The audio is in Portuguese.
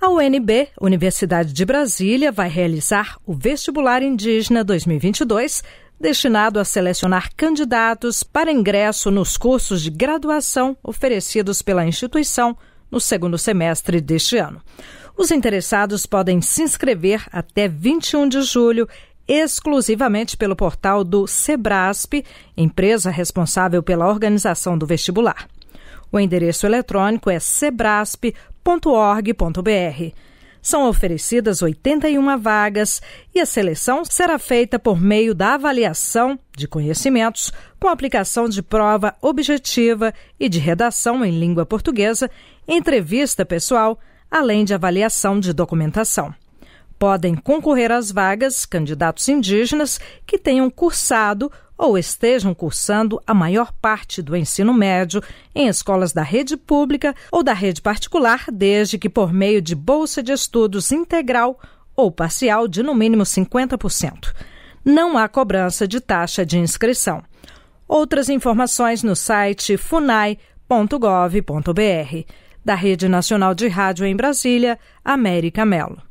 A UNB, Universidade de Brasília, vai realizar o Vestibular Indígena 2022, destinado a selecionar candidatos para ingresso nos cursos de graduação oferecidos pela instituição no segundo semestre deste ano. Os interessados podem se inscrever até 21 de julho exclusivamente pelo portal do Sebrasp, empresa responsável pela organização do vestibular. O endereço eletrônico é sebrasp.com.br www.seleção.org.br. São oferecidas 81 vagas e a seleção será feita por meio da avaliação de conhecimentos com aplicação de prova objetiva e de redação em língua portuguesa, entrevista pessoal, além de avaliação de documentação. Podem concorrer às vagas candidatos indígenas que tenham cursado ou estejam cursando a maior parte do ensino médio em escolas da rede pública ou da rede particular, desde que por meio de bolsa de estudos integral ou parcial de no mínimo 50%. Não há cobrança de taxa de inscrição. Outras informações no site funai.gov.br. Da Rede Nacional de Rádio em Brasília, América Melo.